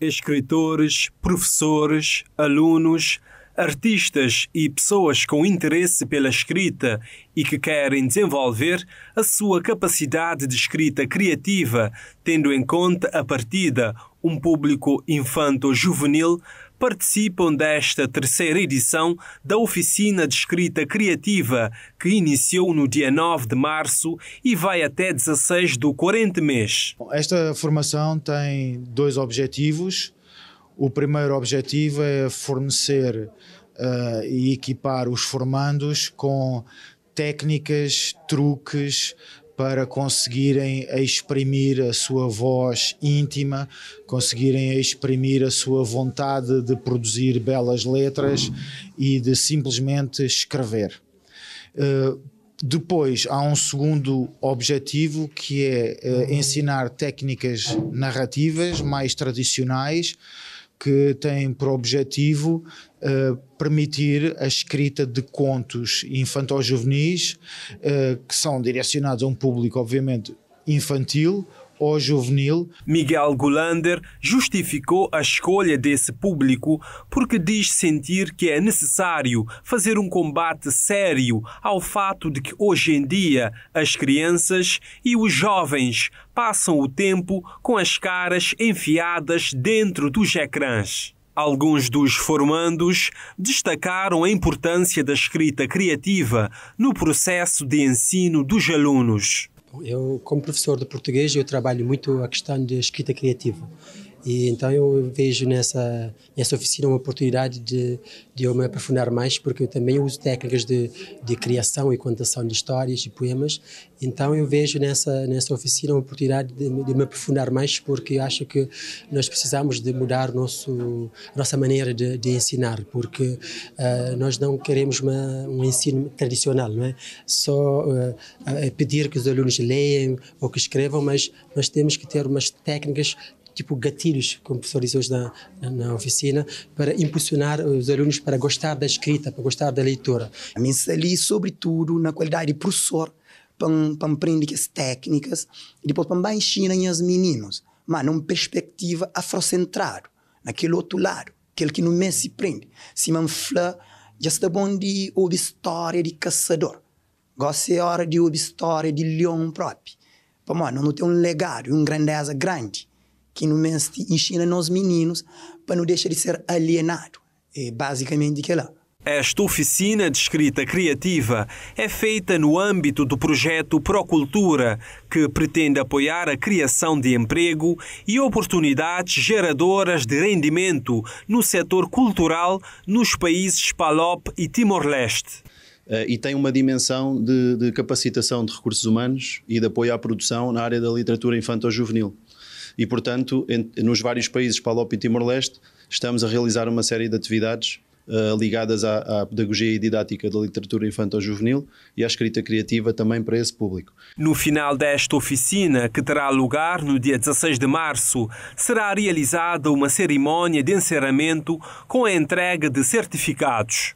escritores, professores, alunos, artistas e pessoas com interesse pela escrita e que querem desenvolver a sua capacidade de escrita criativa, tendo em conta a partida um público infanto-juvenil participam desta terceira edição da Oficina de Escrita Criativa, que iniciou no dia 9 de março e vai até 16 do corrente mês. Esta formação tem dois objetivos. O primeiro objetivo é fornecer uh, e equipar os formandos com técnicas, truques, para conseguirem exprimir a sua voz íntima, conseguirem exprimir a sua vontade de produzir belas letras e de simplesmente escrever. Eh, depois há um segundo objetivo que é eh, ensinar técnicas narrativas mais tradicionais que tem por objetivo uh, permitir a escrita de contos infantil juvenis uh, eh, que são direcionados a um público, obviamente, infantil, ou juvenil. Miguel Golander justificou a escolha desse público porque diz sentir que é necessário fazer um combate sério ao fato de que hoje em dia as crianças e os jovens passam o tempo com as caras enfiadas dentro dos ecrãs. Alguns dos formandos destacaram a importância da escrita criativa no processo de ensino dos alunos. Eu, como professor de português, eu trabalho muito a questão da escrita criativa. E então eu vejo nessa, nessa oficina uma oportunidade de, de eu me aprofundar mais, porque eu também uso técnicas de, de criação e contação de histórias e poemas. Então eu vejo nessa, nessa oficina uma oportunidade de, de me aprofundar mais, porque acho que nós precisamos de mudar nosso, nossa maneira de, de ensinar, porque uh, nós não queremos uma, um ensino tradicional, não é? Só uh, pedir que os alunos leiam ou que escrevam, mas nós temos que ter umas técnicas tipo gatilhos, como o professor disse hoje na, na oficina, para impulsionar os alunos para gostar da escrita, para gostar da leitura. A mim ali, sobretudo, na qualidade de professor, para aprender as técnicas e depois para ensinar aos meninos, mas numa perspectiva afrocentrada, naquele outro lado, aquele que no mês se prende. Se não fala, já está bom de ouvir história de caçador. gosta é hora de ouvir história de leão próprio. Para nós, não tem um legado, uma grandeza grande que no mês ensina nós meninos para não deixar de ser alienado. É basicamente aquilo. É Esta oficina de escrita criativa é feita no âmbito do projeto Procultura, que pretende apoiar a criação de emprego e oportunidades geradoras de rendimento no setor cultural nos países PALOP e Timor-Leste. Eh, e tem uma dimensão de, de, capacitação de recursos humanos e de apoio à produção na área da literatura infantil-juvenil. E, portanto, em, nos vários países Palop e Timor-Leste, estamos a realizar uma série de atividades uh, ligadas à, à, pedagogia e didática da literatura infantil-juvenil e à escrita criativa também para esse público. No final desta oficina, que terá lugar no dia 16 de março, será realizada uma cerimónia de encerramento com a entrega de certificados.